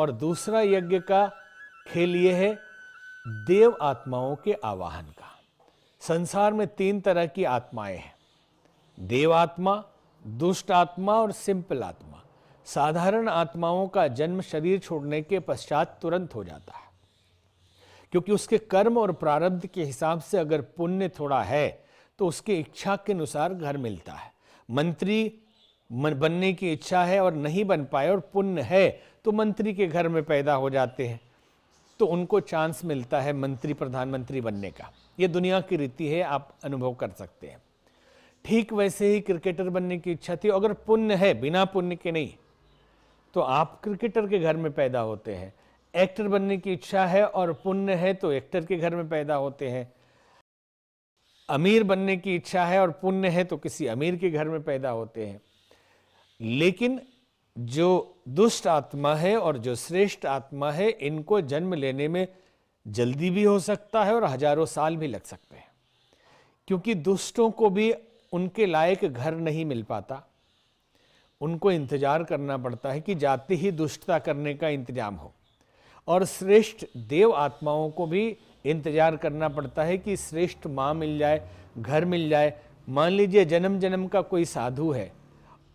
और दूसरा यज्ञ का खेल यह है देव आत्माओं के आवाहन का संसार में तीन तरह की आत्माएं हैं देव आत्मा दुष्ट आत्मा और सिंपल आत्मा साधारण आत्माओं का जन्म शरीर छोड़ने के पश्चात तुरंत हो जाता है क्योंकि उसके कर्म और प्रारब्ध के हिसाब से अगर पुण्य थोड़ा है तो उसकी इच्छा के अनुसार घर मिलता है मंत्री बनने की इच्छा है और नहीं बन पाए और पुण्य है तो मंत्री के घर में पैदा हो जाते हैं तो उनको चांस मिलता है मंत्री प्रधानमंत्री बनने का ये दुनिया की रीति है आप अनुभव कर सकते हैं ठीक वैसे ही क्रिकेटर बनने की इच्छा थी अगर पुण्य है बिना पुण्य के नहीं तो आप क्रिकेटर के घर में पैदा होते हैं एक्टर बनने की इच्छा है और पुण्य है तो एक्टर के घर में पैदा होते हैं अमीर बनने की इच्छा है और पुण्य है तो किसी अमीर के घर में पैदा होते हैं लेकिन जो दुष्ट आत्मा है और जो श्रेष्ठ आत्मा है इनको जन्म लेने में जल्दी भी हो सकता है और हजारों साल भी लग सकते हैं क्योंकि दुष्टों को भी उनके लायक घर नहीं मिल पाता उनको इंतजार करना पड़ता है कि जाते ही दुष्टता करने का इंतजाम हो और श्रेष्ठ देव आत्माओं को भी इंतजार करना पड़ता है कि श्रेष्ठ माँ मिल जाए घर मिल जाए मान लीजिए जन्म जन्म का कोई साधु है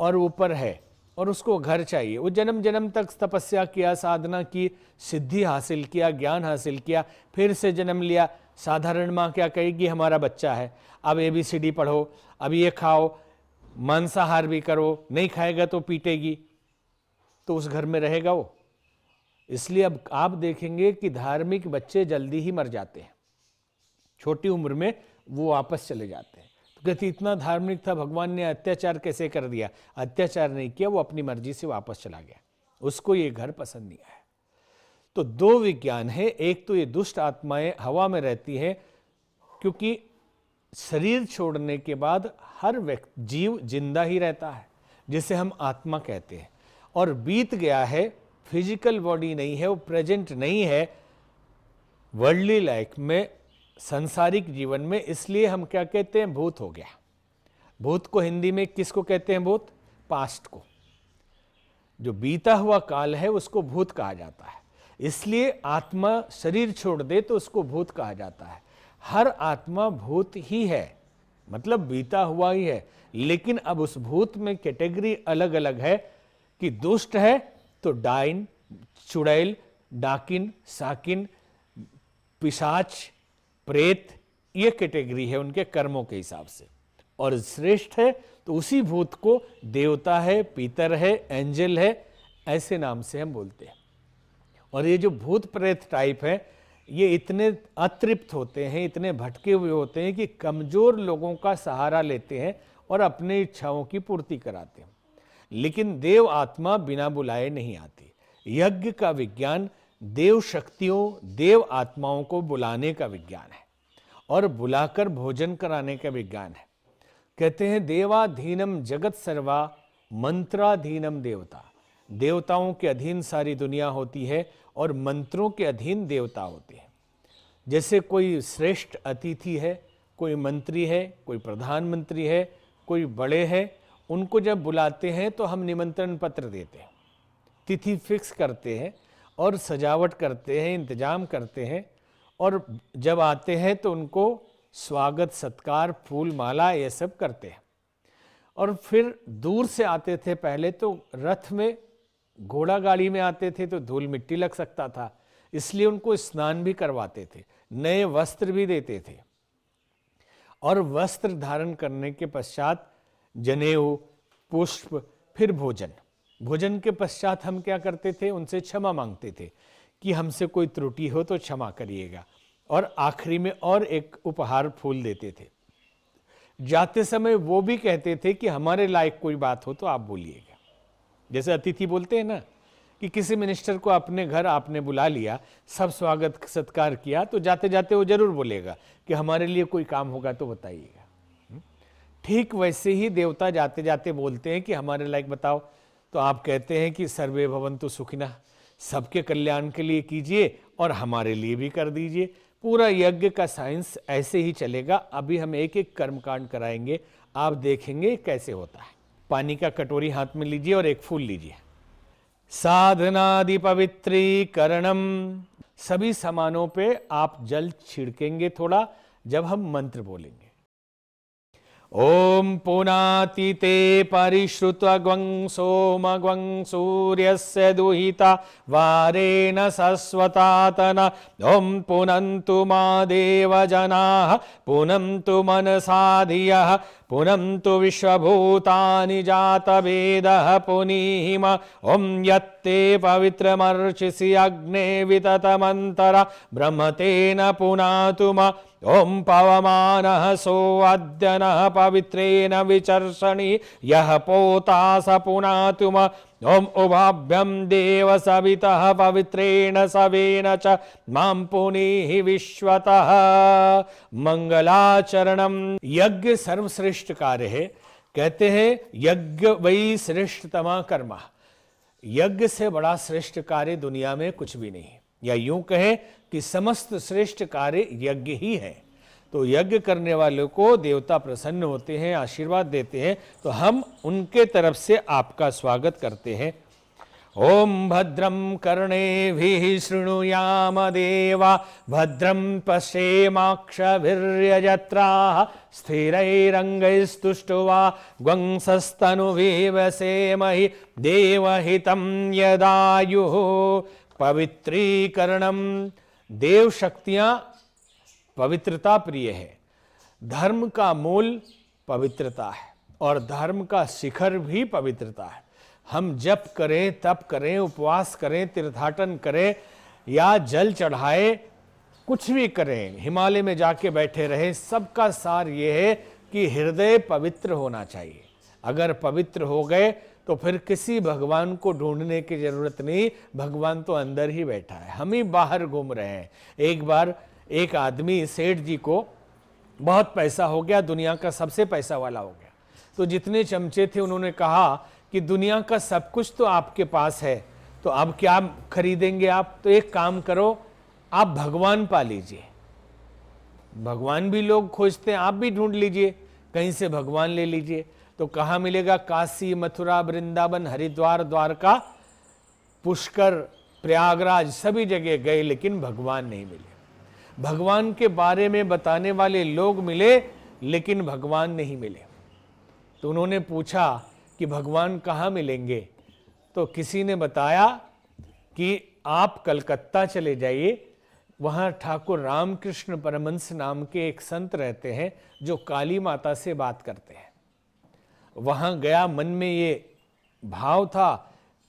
और ऊपर है और उसको घर चाहिए वो जन्म जन्म तक तपस्या किया साधना की सिद्धि हासिल किया ज्ञान हासिल किया फिर से जन्म लिया साधारण माँ क्या कहेगी हमारा बच्चा है अब ए बी सी डी पढ़ो अब ये खाओ मांसाहार भी करो नहीं खाएगा तो पीटेगी तो उस घर में रहेगा वो इसलिए अब आप देखेंगे कि धार्मिक बच्चे जल्दी ही मर जाते हैं छोटी उम्र में वो वापस चले जाते हैं गति इतना धार्मिक था भगवान ने अत्याचार कैसे कर दिया अत्याचार नहीं किया वो अपनी मर्जी से वापस चला गया उसको ये घर पसंद नहीं आया तो दो विज्ञान है एक तो ये दुष्ट आत्माएं हवा में रहती है क्योंकि शरीर छोड़ने के बाद हर व्यक्ति जीव जिंदा ही रहता है जिसे हम आत्मा कहते हैं और बीत गया है फिजिकल बॉडी नहीं है वो प्रेजेंट नहीं है वर्ल्डली लाइफ में संसारिक जीवन में इसलिए हम क्या कहते हैं भूत हो गया भूत को हिंदी में किसको कहते हैं भूत पास्ट को जो बीता हुआ काल है उसको भूत कहा जाता है इसलिए आत्मा शरीर छोड़ दे तो उसको भूत कहा जाता है हर आत्मा भूत ही है मतलब बीता हुआ ही है लेकिन अब उस भूत में कैटेगरी अलग अलग है कि दुष्ट है तो डाइन चुड़ैल डाकिन साकिन पिशाच प्रेत ये कैटेगरी है उनके कर्मों के हिसाब से और श्रेष्ठ है तो उसी भूत को देवता है पीतर है एंजल है ऐसे नाम से हम बोलते हैं और ये जो भूत प्रेत टाइप है ये इतने अतृप्त होते हैं इतने भटके हुए होते हैं कि कमज़ोर लोगों का सहारा लेते हैं और अपने इच्छाओं की पूर्ति कराते हैं लेकिन देव आत्मा बिना बुलाए नहीं आती यज्ञ का विज्ञान देव शक्तियों देव आत्माओं को बुलाने का विज्ञान है और बुलाकर भोजन कराने का विज्ञान है कहते हैं देवाधीनम जगत सर्वा मंत्राधीनम देवता देवताओं के अधीन सारी दुनिया होती है और मंत्रों के अधीन देवता होते हैं जैसे कोई श्रेष्ठ अतिथि है कोई मंत्री है कोई प्रधानमंत्री है कोई बड़े हैं उनको जब बुलाते हैं तो हम निमंत्रण पत्र देते हैं तिथि फिक्स करते हैं और सजावट करते हैं इंतज़ाम करते हैं और जब आते हैं तो उनको स्वागत सत्कार फूल माला ये सब करते हैं और फिर दूर से आते थे पहले तो रथ में घोड़ा गाड़ी में आते थे तो धूल मिट्टी लग सकता था इसलिए उनको स्नान भी करवाते थे नए वस्त्र भी देते थे और वस्त्र धारण करने के पश्चात जनेऊ पुष्प फिर भोजन भोजन के पश्चात हम क्या करते थे उनसे क्षमा मांगते थे कि हमसे कोई त्रुटि हो तो क्षमा करिएगा और आखिरी में और एक उपहार फूल देते थे जाते समय वो भी कहते थे कि हमारे लायक कोई बात हो तो आप बोलिएगा जैसे अतिथि बोलते हैं ना कि किसी मिनिस्टर को अपने घर आपने बुला लिया सब स्वागत सत्कार किया तो जाते जाते वो जरूर बोलेगा कि हमारे लिए कोई काम होगा तो बताइएगा हम्म? ठीक वैसे ही देवता जाते जाते बोलते हैं कि हमारे लायक बताओ तो आप कहते हैं कि सर्वे भवन तो सुखिना सबके कल्याण के लिए कीजिए और हमारे लिए भी कर दीजिए पूरा यज्ञ का साइंस ऐसे ही चलेगा अभी हम एक एक कर्मकांड कराएंगे आप देखेंगे कैसे होता है पानी का कटोरी हाथ में लीजिए और एक फूल लीजिए साधनादि पवित्रीकरणम सभी सामानों पे आप जल छिड़केंगे थोड़ा जब हम मंत्र बोलेंगे ॐ पुनातिते परिश्रुत द्वं सोम सूर्यस्य दुहिता वारेण सस्वतातन ॐ पुनन्तु मा देवजनाः पुनन्तु मनसाधियः पुनन्तु विश्वभूतानि जातवेदः पुनीम ॐ यत्ते पवित्रमर्षिषि अग्ने विततमन्तर ब्रह्मतेन पुनातु म ॐ पवमानः सोऽद्यनः पवित्रेण विचर्षणि यः पोतास पुनातुम ओम उभाभ्यम देव सविता पवित्रेण सवेन च मां पुनि विश्वतः मंगलाचरणम यज्ञ सर्वश्रेष्ठ कार्य है कहते हैं यज्ञ वही श्रेष्ठतमा कर्म यज्ञ से बड़ा श्रेष्ठ कार्य दुनिया में कुछ भी नहीं या यूं कहें कि समस्त श्रेष्ठ कार्य यज्ञ ही है तो यज्ञ करने वालों को देवता प्रसन्न होते हैं आशीर्वाद देते हैं तो हम उनके तरफ से आपका स्वागत करते हैं ओम भद्रम कर्णे भी शृणुयाम देवा भद्रं पश्येमाक्षभिर्यजत्राः स्थिरैरङ्गैस्तुष्ट्वा ग्वंसस्तनुविवसेमहि देवहितं यदा पवित्रीकरण देव शक्तियां पवित्रता प्रिय है धर्म का मूल पवित्रता है और धर्म का शिखर भी पवित्रता है हम जप करें तप करें उपवास करें तीर्थाटन करें या जल चढ़ाए कुछ भी करें हिमालय में जाके बैठे रहें सबका सार ये है कि हृदय पवित्र होना चाहिए अगर पवित्र हो गए तो फिर किसी भगवान को ढूंढने की जरूरत नहीं भगवान तो अंदर ही बैठा है हम ही बाहर घूम रहे हैं एक बार एक आदमी सेठ जी को बहुत पैसा हो गया दुनिया का सबसे पैसा वाला हो गया तो जितने चमचे थे उन्होंने कहा कि दुनिया का सब कुछ तो आपके पास है तो अब क्या खरीदेंगे आप तो एक काम करो आप भगवान पा लीजिए भगवान भी लोग खोजते हैं आप भी ढूंढ लीजिए कहीं से भगवान ले लीजिए तो कहाँ मिलेगा काशी मथुरा वृंदावन हरिद्वार द्वारका पुष्कर प्रयागराज सभी जगह गए लेकिन भगवान नहीं मिले भगवान के बारे में बताने वाले लोग मिले लेकिन भगवान नहीं मिले तो उन्होंने पूछा कि भगवान कहाँ मिलेंगे तो किसी ने बताया कि आप कलकत्ता चले जाइए वहाँ ठाकुर रामकृष्ण परमंस नाम के एक संत रहते हैं जो काली माता से बात करते हैं वहाँ गया मन में ये भाव था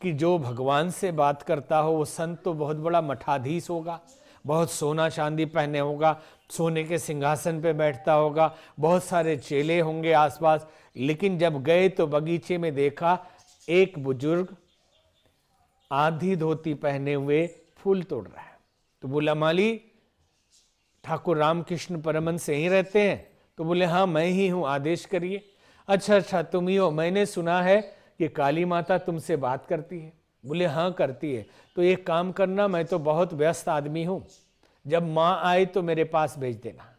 कि जो भगवान से बात करता हो वो संत तो बहुत बड़ा मठाधीश होगा बहुत सोना चांदी पहने होगा सोने के सिंहासन पे बैठता होगा बहुत सारे चेले होंगे आसपास लेकिन जब गए तो बगीचे में देखा एक बुजुर्ग आधी धोती पहने हुए फूल तोड़ रहा है तो बोला माली ठाकुर रामकृष्ण परमन से ही रहते हैं तो बोले हाँ मैं ही हूँ आदेश करिए अच्छा अच्छा तुम ही हो मैंने सुना है कि काली माता तुमसे बात करती है बोले हाँ करती है तो एक काम करना मैं तो बहुत व्यस्त आदमी हूँ जब माँ आए तो मेरे पास भेज देना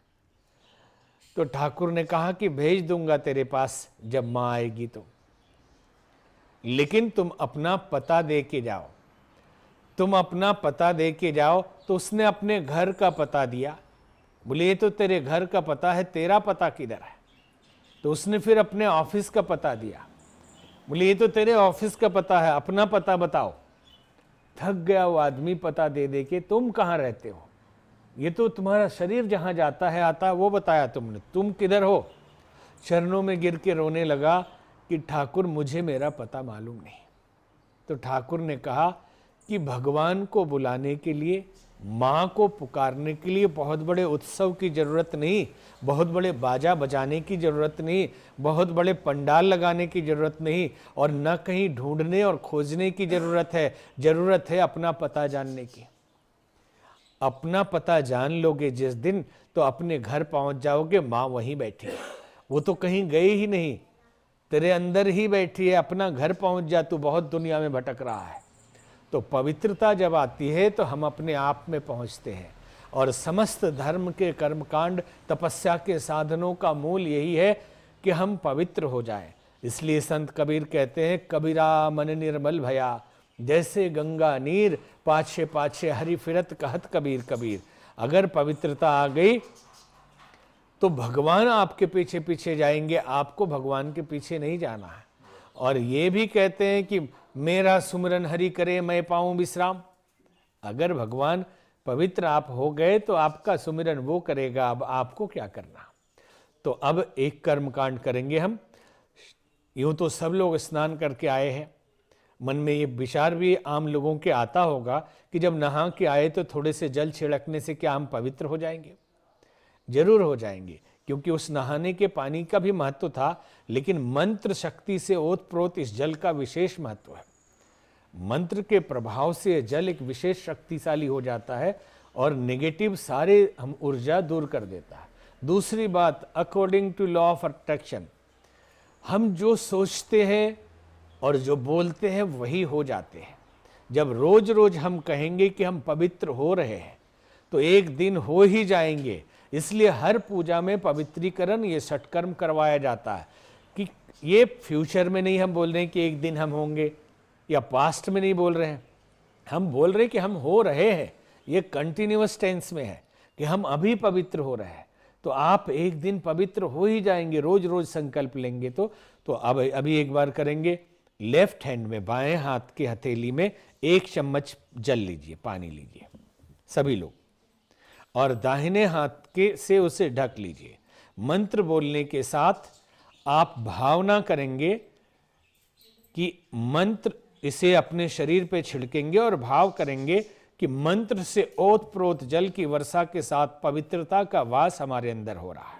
तो ठाकुर ने कहा कि भेज दूंगा तेरे पास जब माँ आएगी तो लेकिन तुम अपना पता दे के जाओ तुम अपना पता दे के जाओ तो उसने अपने घर का पता दिया बोले ये तो तेरे घर का पता है तेरा पता किधर है तो उसने फिर अपने ऑफिस का पता दिया बोले ये तो तेरे ऑफिस का पता है अपना पता बताओ थक गया वो आदमी पता दे दे के तुम कहाँ रहते हो ये तो तुम्हारा शरीर जहाँ जाता है आता है वो बताया तुमने तुम किधर हो चरणों में गिर के रोने लगा कि ठाकुर मुझे मेरा पता मालूम नहीं तो ठाकुर ने कहा कि भगवान को बुलाने के लिए माँ को पुकारने के लिए बहुत बड़े उत्सव की ज़रूरत नहीं बहुत बड़े बाजा बजाने की ज़रूरत नहीं बहुत बड़े पंडाल लगाने की ज़रूरत नहीं और न कहीं ढूंढने और खोजने की ज़रूरत है ज़रूरत है अपना पता जानने की अपना पता जान लोगे जिस दिन तो अपने घर पहुंच जाओगे माँ वहीं बैठी है वो तो कहीं गई ही नहीं तेरे अंदर ही बैठी है अपना घर पहुंच जा तू बहुत दुनिया में भटक रहा है तो पवित्रता जब आती है तो हम अपने आप में पहुंचते हैं और समस्त धर्म के कर्मकांड तपस्या के साधनों का मूल यही है कि हम पवित्र हो जाएं इसलिए संत कबीर कहते हैं कबीरा मन निर्मल भया जैसे गंगा नीर पाछे पाछे हरि फिरत कहत कबीर कबीर अगर पवित्रता आ गई तो भगवान आपके पीछे पीछे जाएंगे आपको भगवान के पीछे नहीं जाना है और ये भी कहते हैं कि मेरा सुमरन हरि करे मैं पाऊं विश्राम अगर भगवान पवित्र आप हो गए तो आपका सुमिरन वो करेगा अब आपको क्या करना तो अब एक कर्म कांड करेंगे हम यूं तो सब लोग स्नान करके आए हैं मन में ये विचार भी आम लोगों के आता होगा कि जब नहा के आए तो थोड़े से जल छिड़कने से क्या हम पवित्र हो जाएंगे जरूर हो जाएंगे क्योंकि उस नहाने के पानी का भी महत्व था लेकिन मंत्र शक्ति से ओत प्रोत इस जल का विशेष महत्व है मंत्र के प्रभाव से जल एक विशेष शक्तिशाली हो जाता है और नेगेटिव सारे हम ऊर्जा दूर कर देता है दूसरी बात according to law of attraction हम जो सोचते हैं और जो बोलते हैं वही हो जाते हैं जब रोज रोज हम कहेंगे कि हम पवित्र हो रहे हैं तो एक दिन हो ही जाएंगे इसलिए हर पूजा में पवित्रीकरण ये सटकर्म करवाया जाता है कि ये फ्यूचर में नहीं हम बोल रहे हैं कि एक दिन हम होंगे या पास्ट में नहीं बोल रहे हैं हम बोल रहे कि हम हो रहे हैं ये कंटिन्यूस टेंस में है कि हम अभी पवित्र हो रहे हैं तो आप एक दिन पवित्र हो ही जाएंगे रोज रोज संकल्प लेंगे तो तो अब अभी एक बार करेंगे लेफ्ट हैंड में बाएं हाथ की हथेली में एक चम्मच जल लीजिए पानी लीजिए सभी लोग और दाहिने हाथ के से उसे ढक लीजिए मंत्र बोलने के साथ आप भावना करेंगे कि मंत्र इसे अपने शरीर पे छिड़केंगे और भाव करेंगे कि मंत्र से ओत प्रोत जल की वर्षा के साथ पवित्रता का वास हमारे अंदर हो रहा है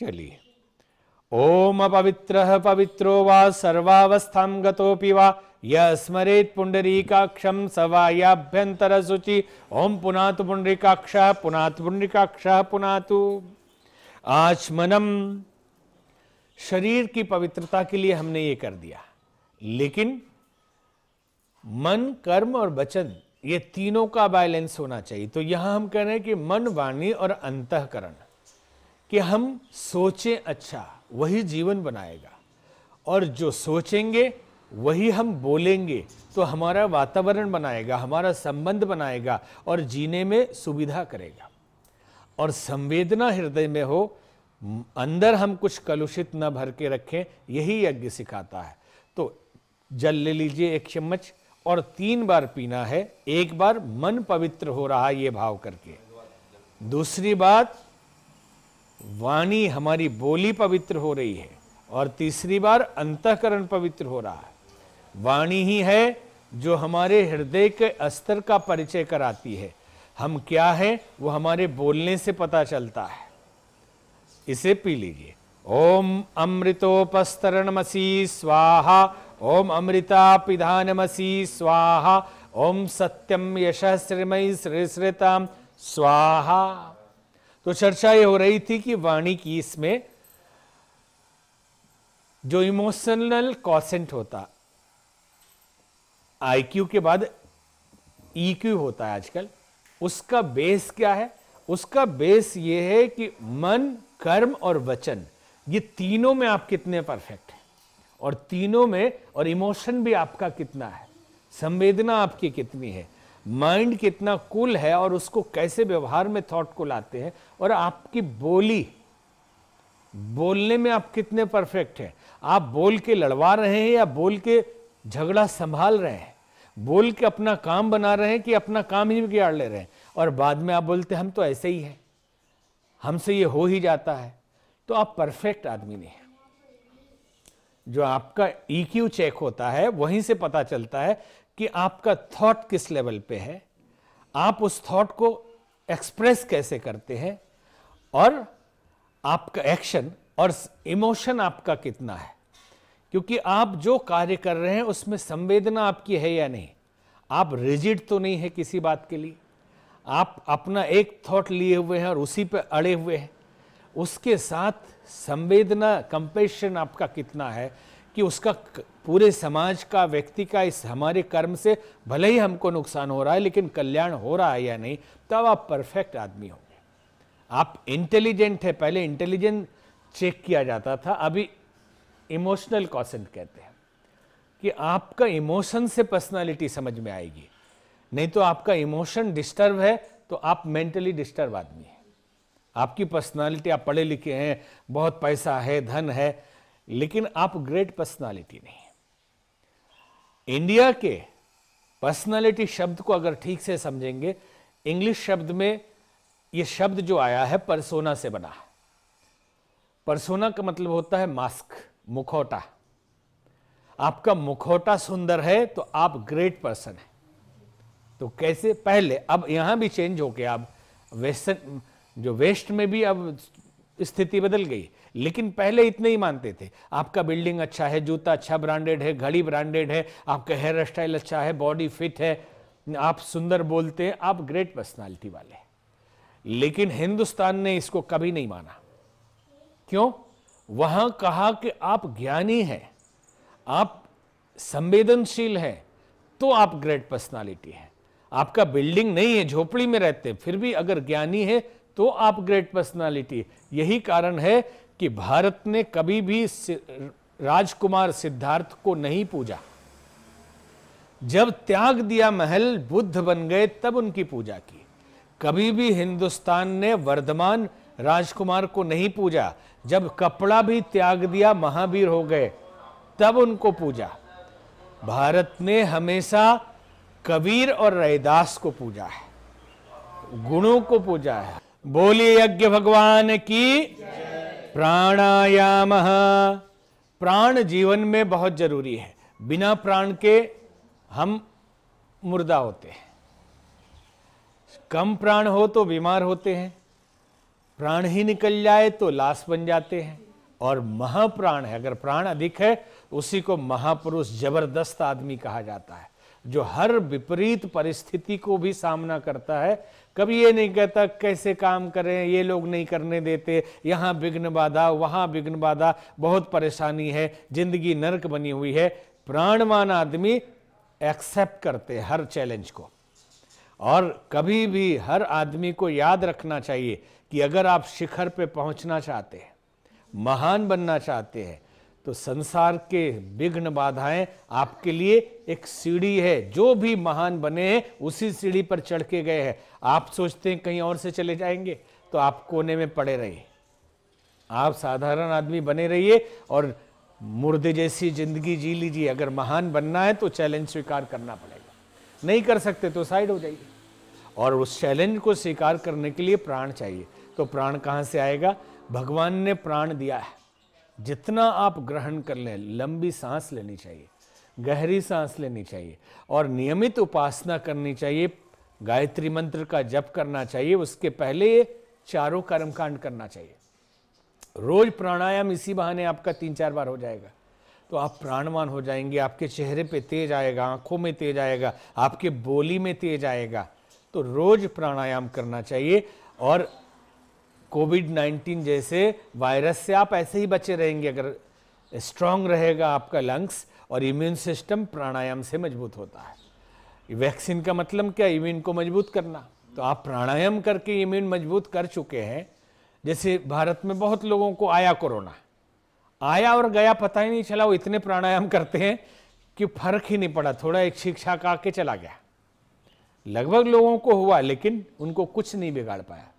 चलिए ओम पवित्र पवित्रो वा सर्वावस्था गिवा यह स्मरेत पुंडरीकाक्षम सवायाभ्यंतर सुचि ओम पुनात पुंडरीकाक्ष पुनात पुंडरीकाक्ष पुनातु आचमनम शरीर की पवित्रता के लिए हमने ये कर दिया लेकिन मन कर्म और वचन ये तीनों का बैलेंस होना चाहिए तो यहां हम कह रहे हैं कि मन वाणी और अंतकरण कि हम सोचें अच्छा वही जीवन बनाएगा और जो सोचेंगे वही हम बोलेंगे तो हमारा वातावरण बनाएगा हमारा संबंध बनाएगा और जीने में सुविधा करेगा और संवेदना हृदय में हो अंदर हम कुछ कलुषित न भर के रखें यही यज्ञ सिखाता है तो जल ले लीजिए एक चम्मच और तीन बार पीना है एक बार मन पवित्र हो रहा है ये भाव करके दूसरी बात वाणी हमारी बोली पवित्र हो रही है और तीसरी बार अंतकरण पवित्र हो रहा है वाणी ही है जो हमारे हृदय के स्तर का परिचय कराती है हम क्या है वो हमारे बोलने से पता चलता है इसे पी लीजिए ओम अमृतोपस्तरण मसी स्वाहा ओम अमृता पिधानमसी स्वाहा ओम सत्यम श्रीमय श्री श्रीश्रिता स्वाहा तो चर्चा ये हो रही थी कि वाणी की इसमें जो इमोशनल कॉसेंट होता आईक्यू के बाद ईक्यू e होता है आजकल उसका बेस क्या है उसका बेस ये है कि मन कर्म और वचन ये तीनों में आप कितने परफेक्ट और तीनों में और इमोशन भी आपका कितना है संवेदना आपकी कितनी है माइंड कितना कूल है और उसको कैसे व्यवहार में थॉट को लाते हैं और आपकी बोली बोलने में आप कितने परफेक्ट हैं आप बोल के लड़वा रहे हैं या बोल के झगड़ा संभाल रहे हैं बोल के अपना काम बना रहे हैं कि अपना काम ही बिगाड़ ले रहे हैं और बाद में आप बोलते हम तो ऐसे ही हैं हमसे ये हो ही जाता है तो आप परफेक्ट आदमी नहीं हैं जो आपका ईक्यू e चेक होता है वहीं से पता चलता है कि आपका थॉट किस लेवल पे है आप उस थॉट को एक्सप्रेस कैसे करते हैं और आपका एक्शन और इमोशन आपका कितना है क्योंकि आप जो कार्य कर रहे हैं उसमें संवेदना आपकी है या नहीं आप रिजिड तो नहीं है किसी बात के लिए आप अपना एक थॉट लिए हुए हैं और उसी पे अड़े हुए हैं उसके साथ संवेदना कंपेशन आपका कितना है कि उसका पूरे समाज का व्यक्ति का इस हमारे कर्म से भले ही हमको नुकसान हो रहा है लेकिन कल्याण हो रहा है या नहीं तब आप परफेक्ट आदमी होंगे आप इंटेलिजेंट है पहले इंटेलिजेंट चेक किया जाता था अभी इमोशनल कॉसेंट कहते हैं कि आपका इमोशन से पर्सनालिटी समझ में आएगी नहीं तो आपका इमोशन डिस्टर्ब है तो आप मेंटली डिस्टर्ब आदमी है आपकी पर्सनालिटी आप पढ़े लिखे हैं बहुत पैसा है धन है लेकिन आप ग्रेट पर्सनालिटी नहीं इंडिया के पर्सनालिटी शब्द को अगर ठीक से समझेंगे इंग्लिश शब्द में यह शब्द जो आया है परसोना से बना है परसोना का मतलब होता है मास्क मुखौटा आपका मुखौटा सुंदर है तो आप ग्रेट पर्सन है तो कैसे पहले अब यहां भी चेंज हो गया अब वेस्टर्न जो वेस्ट में भी अब स्थिति बदल गई लेकिन पहले इतने ही मानते थे आपका बिल्डिंग अच्छा है जूता अच्छा ब्रांडेड है घड़ी ब्रांडेड है आपका हेयर स्टाइल अच्छा है बॉडी फिट है आप सुंदर बोलते हैं आप ग्रेट पर्सनालिटी वाले लेकिन हिंदुस्तान ने इसको कभी नहीं माना क्यों वहां कहा कि आप ज्ञानी हैं आप संवेदनशील हैं तो आप ग्रेट पर्सनालिटी हैं आपका बिल्डिंग नहीं है झोपड़ी में रहते फिर भी अगर ज्ञानी है तो आप ग्रेट पर्सनालिटी यही कारण है कि भारत ने कभी भी राजकुमार सिद्धार्थ को नहीं पूजा जब त्याग दिया महल बुद्ध बन गए तब उनकी पूजा की कभी भी हिंदुस्तान ने वर्धमान राजकुमार को नहीं पूजा जब कपड़ा भी त्याग दिया महावीर हो गए तब उनको पूजा भारत ने हमेशा कबीर और रैदास को पूजा है गुणों को पूजा है बोली यज्ञ भगवान की प्राणायाम प्राण जीवन में बहुत जरूरी है बिना प्राण के हम मुर्दा होते हैं कम प्राण हो तो बीमार होते हैं प्राण ही निकल जाए तो लाश बन जाते हैं और महाप्राण है अगर प्राण अधिक है तो उसी को महापुरुष जबरदस्त आदमी कहा जाता है जो हर विपरीत परिस्थिति को भी सामना करता है कभी ये नहीं कहता कैसे काम करें ये लोग नहीं करने देते यहाँ विघ्न बाधा वहाँ विघ्न बाधा बहुत परेशानी है जिंदगी नरक बनी हुई है प्राणवान आदमी एक्सेप्ट करते हर चैलेंज को और कभी भी हर आदमी को याद रखना चाहिए कि अगर आप शिखर पे पहुंचना चाहते हैं महान बनना चाहते हैं तो संसार के विघ्न बाधाएं आपके लिए एक सीढ़ी है जो भी महान बने हैं उसी सीढ़ी पर चढ़ के गए हैं आप सोचते हैं कहीं और से चले जाएंगे तो आप कोने में पड़े रहिए आप साधारण आदमी बने रहिए और मुर्दे जैसी जिंदगी जी लीजिए अगर महान बनना है तो चैलेंज स्वीकार करना पड़ेगा नहीं कर सकते तो साइड हो जाइए और उस चैलेंज को स्वीकार करने के लिए प्राण चाहिए तो प्राण कहाँ से आएगा भगवान ने प्राण दिया है जितना आप ग्रहण कर लें लंबी सांस लेनी चाहिए गहरी सांस लेनी चाहिए और नियमित उपासना करनी चाहिए गायत्री मंत्र का जप करना चाहिए उसके पहले चारों कर्मकांड करना चाहिए रोज प्राणायाम इसी बहाने आपका तीन चार बार हो जाएगा तो आप प्राणवान हो जाएंगे आपके चेहरे पे तेज आएगा आंखों में तेज आएगा आपके बोली में तेज आएगा तो रोज प्राणायाम करना चाहिए और कोविड 19 जैसे वायरस से आप ऐसे ही बचे रहेंगे अगर स्ट्रांग रहेगा आपका लंग्स और इम्यून सिस्टम प्राणायाम से मजबूत होता है वैक्सीन का मतलब क्या इम्यून को मजबूत करना तो आप प्राणायाम करके इम्यून मजबूत कर चुके हैं जैसे भारत में बहुत लोगों को आया कोरोना आया और गया पता ही नहीं चला वो इतने प्राणायाम करते हैं कि फर्क ही नहीं पड़ा थोड़ा एक शिक्षा का आके चला गया लगभग लोगों को हुआ लेकिन उनको कुछ नहीं बिगाड़ पाया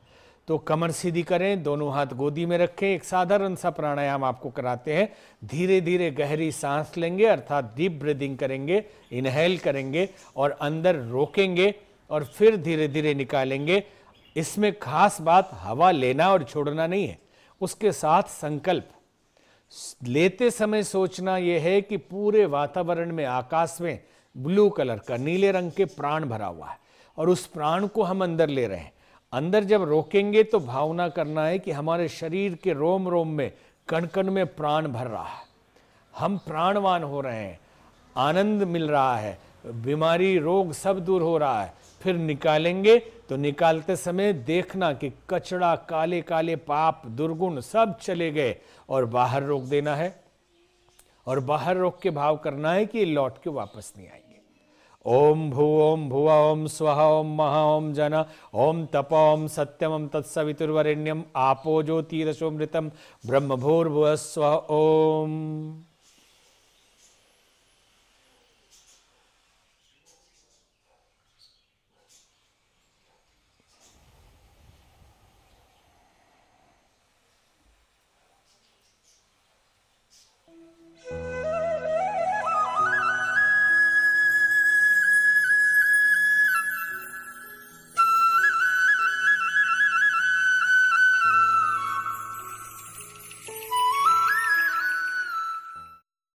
तो कमर सीधी करें दोनों हाथ गोदी में रखें एक साधारण सा प्राणायाम आपको कराते हैं धीरे धीरे गहरी सांस लेंगे अर्थात डीप ब्रीदिंग करेंगे इनहेल करेंगे और अंदर रोकेंगे और फिर धीरे धीरे निकालेंगे इसमें खास बात हवा लेना और छोड़ना नहीं है उसके साथ संकल्प लेते समय सोचना यह है कि पूरे वातावरण में आकाश में ब्लू कलर का नीले रंग के प्राण भरा हुआ है और उस प्राण को हम अंदर ले रहे हैं अंदर जब रोकेंगे तो भावना करना है कि हमारे शरीर के रोम रोम में कण कण में प्राण भर रहा है हम प्राणवान हो रहे हैं आनंद मिल रहा है बीमारी रोग सब दूर हो रहा है फिर निकालेंगे तो निकालते समय देखना कि कचड़ा काले काले पाप दुर्गुण सब चले गए और बाहर रोक देना है और बाहर रोक के भाव करना है कि लौट के वापस नहीं आए ओम भू ओम भुव ओम स्व ओम मह ओम जन ओम तप ओम सत्यम तत्सवितुर्वरेण्यम आपो ज्योतिरसोमृतम ब्रह्मभूर्भुव स्व ओम